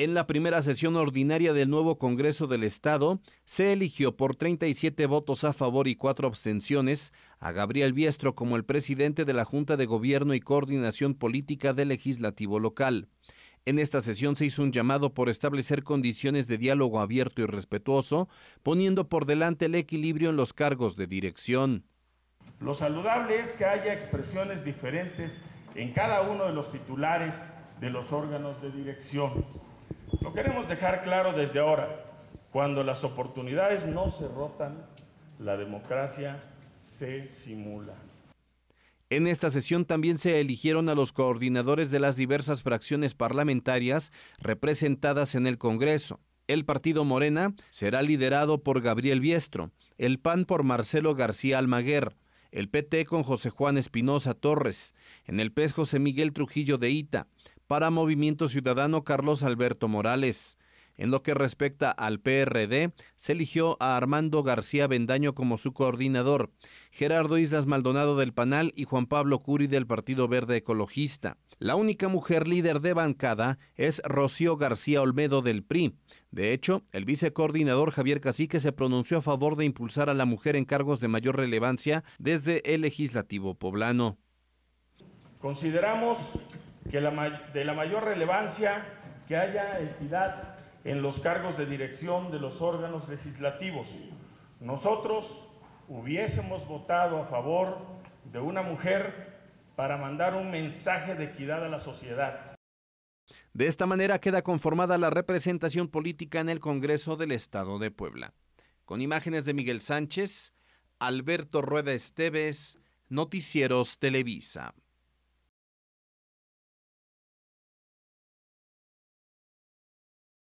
En la primera sesión ordinaria del nuevo Congreso del Estado, se eligió por 37 votos a favor y 4 abstenciones a Gabriel Biestro como el presidente de la Junta de Gobierno y Coordinación Política del Legislativo Local. En esta sesión se hizo un llamado por establecer condiciones de diálogo abierto y respetuoso, poniendo por delante el equilibrio en los cargos de dirección. Lo saludable es que haya expresiones diferentes en cada uno de los titulares de los órganos de dirección lo queremos dejar claro desde ahora. Cuando las oportunidades no se rotan, la democracia se simula. En esta sesión también se eligieron a los coordinadores de las diversas fracciones parlamentarias representadas en el Congreso. El partido Morena será liderado por Gabriel Biestro, el PAN por Marcelo García Almaguer, el PT con José Juan Espinosa Torres, en el PES José Miguel Trujillo de Ita, para Movimiento Ciudadano Carlos Alberto Morales. En lo que respecta al PRD, se eligió a Armando García Bendaño como su coordinador, Gerardo Islas Maldonado del Panal y Juan Pablo Curi del Partido Verde Ecologista. La única mujer líder de bancada es Rocío García Olmedo del PRI. De hecho, el vicecoordinador Javier Cacique se pronunció a favor de impulsar a la mujer en cargos de mayor relevancia desde el legislativo poblano. Consideramos que de la mayor relevancia que haya equidad en los cargos de dirección de los órganos legislativos. Nosotros hubiésemos votado a favor de una mujer para mandar un mensaje de equidad a la sociedad. De esta manera queda conformada la representación política en el Congreso del Estado de Puebla. Con imágenes de Miguel Sánchez, Alberto Rueda Esteves, Noticieros Televisa.